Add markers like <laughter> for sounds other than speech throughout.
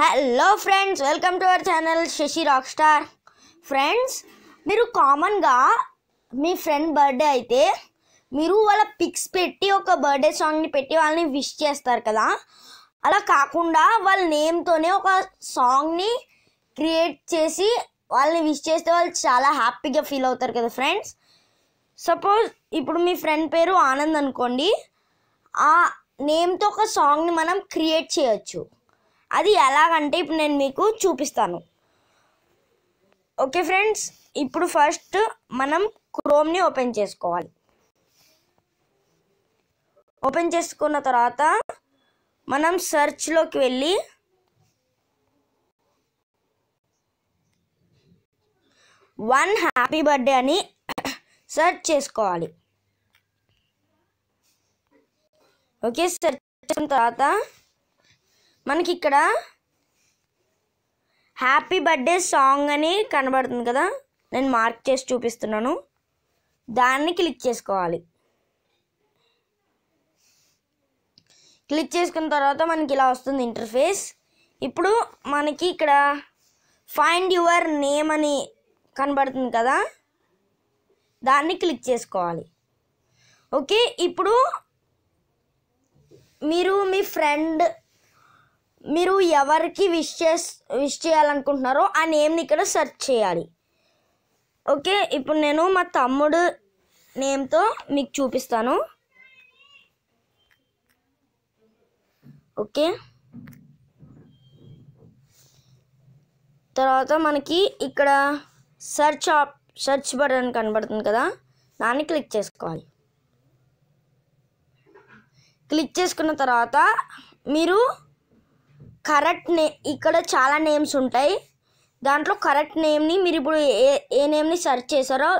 Hello friends welcome to our channel Shashi rock star friends మీరు కామన్గా మీ friend birthday అయితే మీరు వాళ్ళ పిక్స్ పెట్టి ఒక బర్త్డే సాంగ్ని పెట్టి వాళ్ళని విష్ చేస్తారు కదా అలా కాకుండా వాళ్ళ నేమ్తోనే ఒక సాంగ్ని క్రియేట్ చేసి వాళ్ళని విష్ చేస్తే వాళ్ళు చాలా హ్యాపీగా ఫీల్ అవుతారు కదా ఫ్రెండ్స్ సపోజ్ ఇప్పుడు మీ ఫ్రెండ్ పేరు ఆనంద్ అనుకోండి ఆ నేమ్తో ఒక సాంగ్ని మనం క్రియేట్ చేయొచ్చు అది ఎలాగంటే ఇప్పుడు నేను మీకు చూపిస్తాను ఓకే ఫ్రెండ్స్ ఇప్పుడు ఫస్ట్ మనం క్రోమ్ని ఓపెన్ చేసుకోవాలి ఓపెన్ చేసుకున్న తర్వాత మనం సెర్చ్లోకి వెళ్ళి వన్ హ్యాపీ బర్త్డే అని సెర్చ్ చేసుకోవాలి ఓకే సెర్చ్ చేసిన తర్వాత మనకి ఇక్కడ హ్యాపీ బర్త్డే సాంగ్ అని కనబడుతుంది కదా నేను మార్క్ చేసి చూపిస్తున్నాను దాన్ని క్లిక్ చేసుకోవాలి క్లిక్ చేసుకున్న తర్వాత మనకి ఇలా వస్తుంది ఇంటర్ఫేస్ ఇప్పుడు మనకి ఇక్కడ ఫైండ్ యువర్ నేమ్ అని కనబడుతుంది కదా దాన్ని క్లిక్ చేసుకోవాలి ఓకే ఇప్పుడు మీరు మీ ఫ్రెండ్ మీరు ఎవరికి విష్ చేస్ విష్ చేయాలనుకుంటున్నారో ఆ నేమ్ని ఇక్కడ సెర్చ్ చేయాలి ఓకే ఇప్పుడు నేను మా తమ్ముడు నేమ్తో మీకు చూపిస్తాను ఓకే తర్వాత మనకి ఇక్కడ సెర్చ్ ఆప్ సెర్చ్ బటన్ కనబడుతుంది కదా దాన్ని క్లిక్ చేసుకోవాలి క్లిక్ చేసుకున్న తర్వాత మీరు కరెక్ట్ నే ఇక్కడ చాలా నేమ్స్ ఉంటాయి దాంట్లో కరెక్ట్ నేమ్ని మీరు ఇప్పుడు ఏ ఏ నేమ్ని సెర్చ్ చేశారో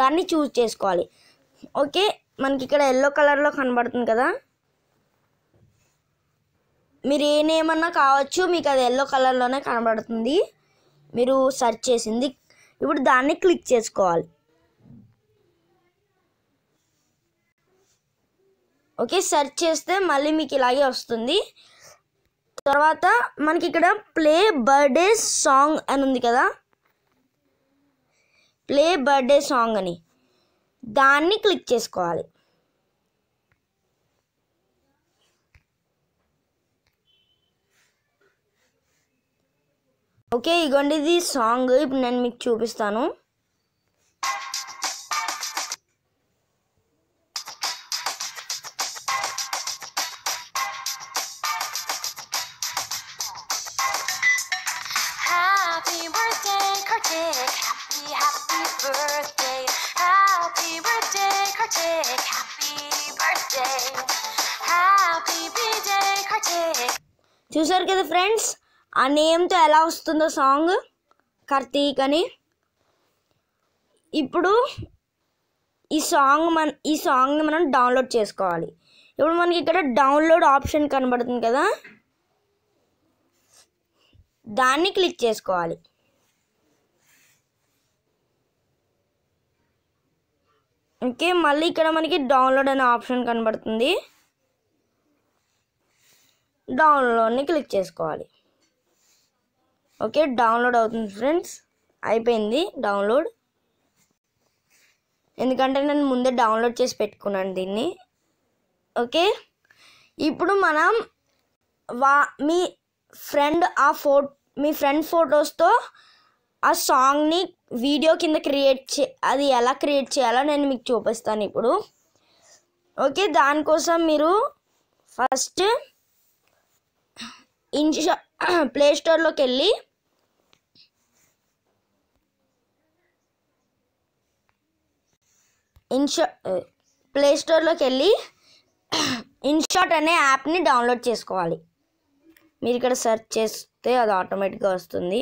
దాన్ని చూస్ చేసుకోవాలి ఓకే మనకి ఇక్కడ ఎల్లో కలర్లో కనబడుతుంది కదా మీరు ఏ నేమ్ అన్నా కావచ్చు మీకు అది ఎల్లో కలర్లోనే కనబడుతుంది మీరు సెర్చ్ చేసింది ఇప్పుడు దాన్ని క్లిక్ చేసుకోవాలి ఓకే సెర్చ్ చేస్తే మళ్ళీ మీకు ఇలాగే వస్తుంది తర్వాత మనకి ఇక్కడ ప్లే బర్త్డే సాంగ్ అని ఉంది కదా ప్లే బర్త్డే సాంగ్ అని దాన్ని క్లిక్ చేసుకోవాలి ఓకే ఇగోండి ఇది సాంగ్ ఇప్పుడు నేను మీకు చూపిస్తాను చూసారు కదా ఫ్రెండ్స్ ఆ నేమ్తో ఎలా వస్తుందో సాంగ్ కార్తీక్ అని ఇప్పుడు ఈ సాంగ్ మన ఈ సాంగ్ని మనం డౌన్లోడ్ చేసుకోవాలి ఇప్పుడు మనకి ఇక్కడ డౌన్లోడ్ ఆప్షన్ కనబడుతుంది కదా దాన్ని క్లిక్ చేసుకోవాలి ఓకే మళ్ళీ ఇక్కడ మనకి డౌన్లోడ్ అనే ఆప్షన్ కనబడుతుంది డౌన్లోడ్ని క్లిక్ చేసుకోవాలి ఓకే డౌన్లోడ్ అవుతుంది ఫ్రెండ్స్ అయిపోయింది డౌన్లోడ్ ఎందుకంటే నేను ముందే డౌన్లోడ్ చేసి పెట్టుకున్నాను దీన్ని ఓకే ఇప్పుడు మనం వా మీ ఫ్రెండ్ ఆ ఫో మీ ఫ్రెండ్ ఫోటోస్తో ఆ సాంగ్ని వీడియో కింద క్రియేట్ చే అది ఎలా క్రియేట్ చేయాలో నేను మీకు చూపిస్తాను ఇప్పుడు ఓకే దానికోసం మీరు ఫస్ట్ ఇన్షా <clears throat> ప్లే స్టోర్లోకి వెళ్ళి ఇన్షా ప్లే స్టోర్లోకి వెళ్ళి ఇన్షాట్ <clears throat> అనే యాప్ని డౌన్లోడ్ చేసుకోవాలి మీరు ఇక్కడ సెర్చ్ చేస్తే అది ఆటోమేటిక్గా వస్తుంది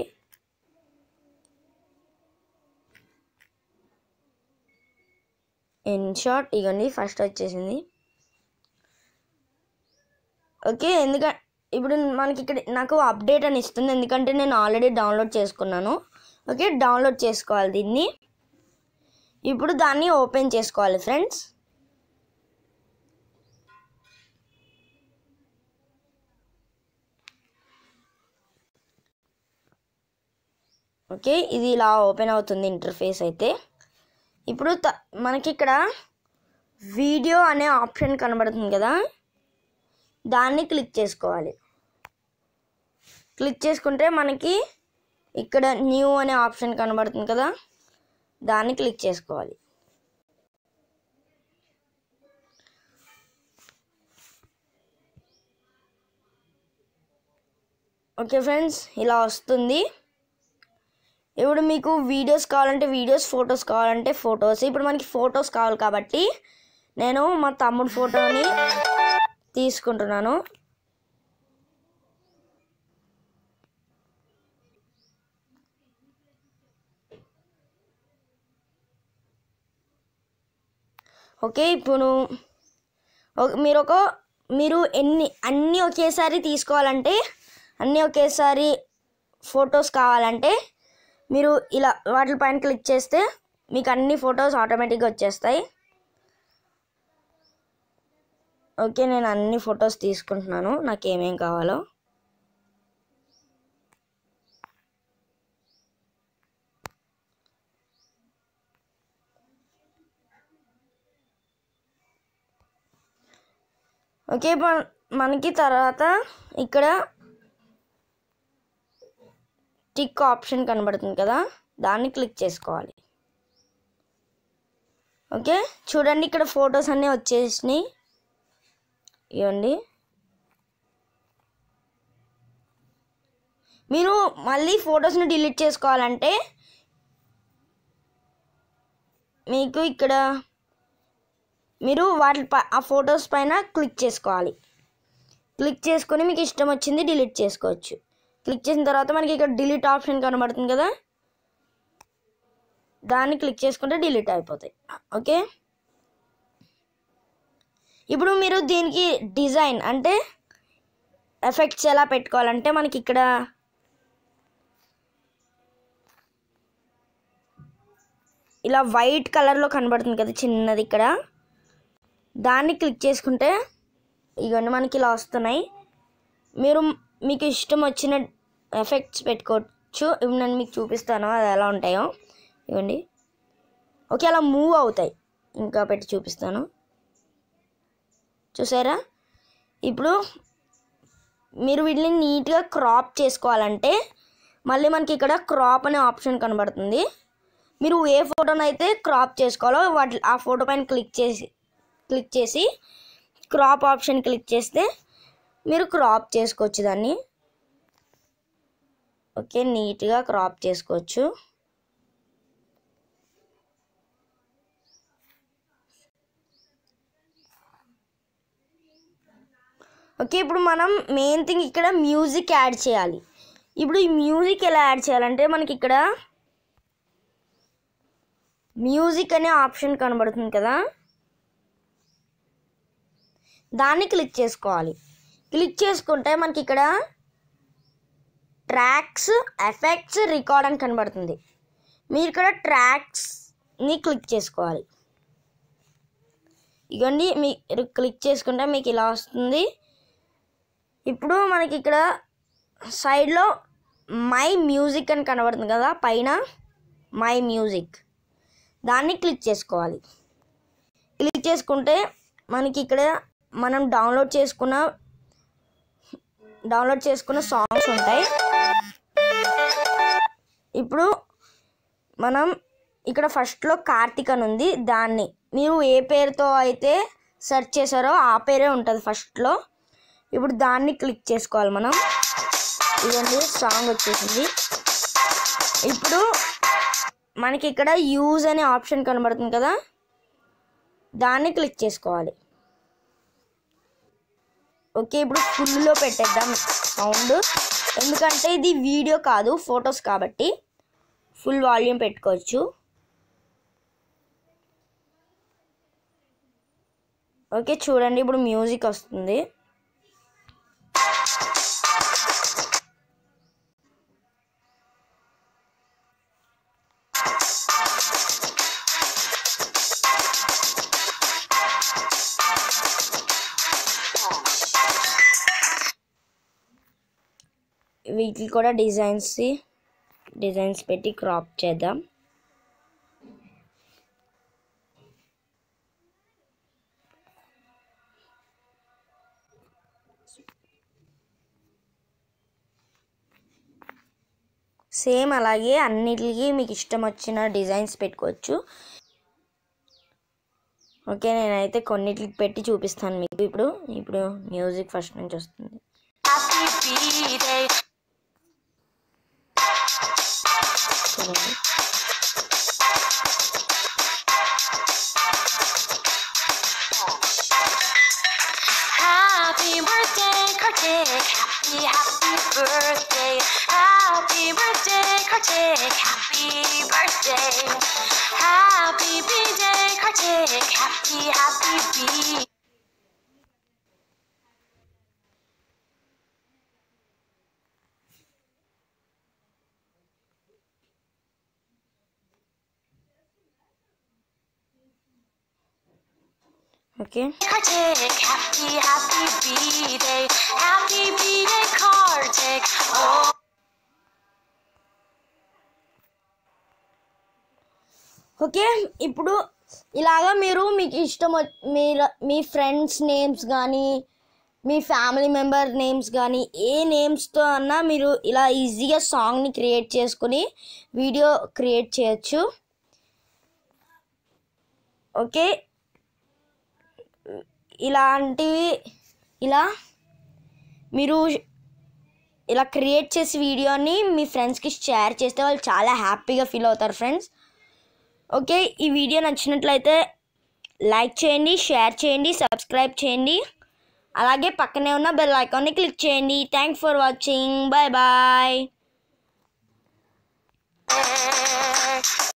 ఇన్ షార్ట్ ఇవన్నీ ఫస్ట్ వచ్చేసింది ఓకే ఎందుకంటే ఇప్పుడు మనకి ఇక్కడ నాకు అప్డేట్ అని ఇస్తుంది ఎందుకంటే నేను ఆల్రెడీ డౌన్లోడ్ చేసుకున్నాను ఓకే డౌన్లోడ్ చేసుకోవాలి దీన్ని ఇప్పుడు దాన్ని ఓపెన్ చేసుకోవాలి ఫ్రెండ్స్ ఓకే ఇది ఇలా ఓపెన్ అవుతుంది ఇంటర్ఫేస్ అయితే ఇప్పుడు మనకి ఇక్కడ వీడియో అనే ఆప్షన్ కనబడుతుంది కదా దాన్ని క్లిక్ చేసుకోవాలి క్లిక్ చేసుకుంటే మనకి ఇక్కడ న్యూ అనే ఆప్షన్ కనబడుతుంది కదా దాన్ని క్లిక్ చేసుకోవాలి ఓకే ఫ్రెండ్స్ ఇలా వస్తుంది ఇప్పుడు మీకు వీడియోస్ కావాలంటే వీడియోస్ ఫొటోస్ కావాలంటే ఫొటోస్ ఇప్పుడు మనకి ఫొటోస్ కావాలి కాబట్టి నేను మా తమ్ముడు ఫోటోని తీసుకుంటున్నాను ఓకే ఇప్పుడు మీరు ఒక మీరు ఎన్ని అన్నీ ఒకేసారి తీసుకోవాలంటే అన్నీ ఒకేసారి ఫొటోస్ కావాలంటే మీరు ఇలా వాటి పైన క్లిక్ చేస్తే మీకు అన్ని ఫొటోస్ ఆటోమేటిక్గా వచ్చేస్తాయి ఓకే నేను అన్ని ఫొటోస్ తీసుకుంటున్నాను నాకు ఏమేం కావాలో ఓకే మనకి తర్వాత ఇక్కడ టిక్ ఆప్షన్ కనబడుతుంది కదా దాన్ని క్లిక్ చేసుకోవాలి ఓకే చూడండి ఇక్కడ ఫొటోస్ అన్నీ వచ్చేసినాయి ఇవ్వండి మీరు మళ్ళీ ఫొటోస్ని డిలీట్ చేసుకోవాలంటే మీకు ఇక్కడ మీరు వాటి ఆ ఫొటోస్ పైన క్లిక్ చేసుకోవాలి క్లిక్ చేసుకొని మీకు ఇష్టం వచ్చింది డిలీట్ చేసుకోవచ్చు క్లిక్ చేసిన తర్వాత మనకి ఇక్కడ డిలీట్ ఆప్షన్ కనబడుతుంది కదా దాన్ని క్లిక్ చేసుకుంటే డిలీట్ అయిపోతాయి ఓకే ఇప్పుడు మీరు దీనికి డిజైన్ అంటే ఎఫెక్ట్స్ ఎలా పెట్టుకోవాలంటే మనకి ఇక్కడ ఇలా వైట్ కలర్లో కనబడుతుంది కదా చిన్నది ఇక్కడ దాన్ని క్లిక్ చేసుకుంటే ఇవన్నీ మనకి ఇలా వస్తున్నాయి మీరు మీకు ఇష్టం వచ్చిన ఎఫెక్ట్స్ పెట్టుకోవచ్చు ఇవి నేను మీకు చూపిస్తాను అది ఎలా ఉంటాయో ఇవ్వండి ఓకే అలా మూవ్ అవుతాయి ఇంకా పెట్టి చూపిస్తాను చూసారా ఇప్పుడు మీరు వీటిని నీట్గా క్రాప్ చేసుకోవాలంటే మళ్ళీ మనకి ఇక్కడ క్రాప్ అనే ఆప్షన్ కనబడుతుంది మీరు ఏ ఫోటోనైతే క్రాప్ చేసుకోవాలో వాటి ఆ ఫోటో పైన క్లిక్ చేసి క్లిక్ చేసి క్రాప్ ఆప్షన్ క్లిక్ చేస్తే మీరు క్రాప్ చేసుకోవచ్చు దాన్ని ఓకే నీట్గా క్రాప్ చేసుకోవచ్చు ఓకే ఇప్పుడు మనం మెయిన్ థింగ్ ఇక్కడ మ్యూజిక్ యాడ్ చేయాలి ఇప్పుడు ఈ మ్యూజిక్ ఎలా యాడ్ చేయాలంటే మనకి ఇక్కడ మ్యూజిక్ అనే ఆప్షన్ కనబడుతుంది కదా దాన్ని క్లిక్ చేసుకోవాలి క్లిక్ చేసుకుంటే మనకి ఇక్కడ ట్రాక్స్ ఎఫెక్ట్స్ రికార్డ్ అని కనబడుతుంది మీరు ఇక్కడ ట్రాక్స్ని క్లిక్ చేసుకోవాలి ఇవన్నీ మీరు క్లిక్ చేసుకుంటే మీకు ఇలా వస్తుంది ఇప్పుడు మనకి ఇక్కడ సైడ్లో మై మ్యూజిక్ అని కనబడుతుంది కదా పైన మై మ్యూజిక్ దాన్ని క్లిక్ చేసుకోవాలి క్లిక్ చేసుకుంటే మనకి ఇక్కడ మనం డౌన్లోడ్ చేసుకున్న డౌన్లోడ్ చేసుకున్న సాంగ్స్ ఉంటాయి ఇప్పుడు మనం ఇక్కడ ఫస్ట్లో కార్తీక్ అని ఉంది దాన్ని మీరు ఏ పేరుతో అయితే సెర్చ్ చేశారో ఆ పేరే ఉంటుంది ఫస్ట్లో ఇప్పుడు దాన్ని క్లిక్ చేసుకోవాలి మనం ఇదండి సాంగ్ వచ్చేసింది ఇప్పుడు మనకి ఇక్కడ యూజ్ అనే ఆప్షన్ కనబడుతుంది కదా దాన్ని క్లిక్ చేసుకోవాలి ఓకే ఇప్పుడు ఫుల్లో పెట్టేద్దాం సౌండ్ ఎందుకంటే ఇది వీడియో కాదు ఫొటోస్ కాబట్టి ఫుల్ వాల్యూమ్ పెట్టుకోవచ్చు ఓకే చూడండి ఇప్పుడు మ్యూజిక్ వస్తుంది వీటికి కూడా డిజైన్స్ డిజైన్స్ పెట్టి క్రాప్ చేద్దాం సేమ్ అలాగే అన్నిటికీ మీకు ఇష్టం వచ్చిన డిజైన్స్ పెట్టుకోవచ్చు ఓకే నేనైతే కొన్నిటికి పెట్టి చూపిస్తాను మీకు ఇప్పుడు ఇప్పుడు మ్యూజిక్ ఫస్ట్ నుంచి వస్తుంది Happy, happy birthday. Happy birthday, Kartik. Happy birthday. Happy B-Day, Kartik. Happy, happy B. Okay okay ఇప్పుడు ఇలాగా మీరు మీకు ఇష్టం మీరు మీ ఫ్రెండ్స్ నేమ్స్ కానీ మీ ఫ్యామిలీ మెంబర్ నేమ్స్ కానీ ఏ నేమ్స్తో అన్నా మీరు ఇలా ఈజీగా సాంగ్ని క్రియేట్ చేసుకుని వీడియో క్రియేట్ చేయొచ్చు ఓకే ఇలాంటివి ఇలా మీరు ఇలా క్రియేట్ చేసి వీడియోని మీ ఫ్రెండ్స్కి షేర్ చేస్తే వాళ్ళు చాలా హ్యాపీగా ఫీల్ అవుతారు ఫ్రెండ్స్ ఓకే ఈ వీడియో నచ్చినట్లయితే లైక్ చేయండి షేర్ చేయండి సబ్స్క్రైబ్ చేయండి అలాగే పక్కనే ఉన్న బెల్ ఐకాన్ని క్లిక్ చేయండి thanks for watching bye bye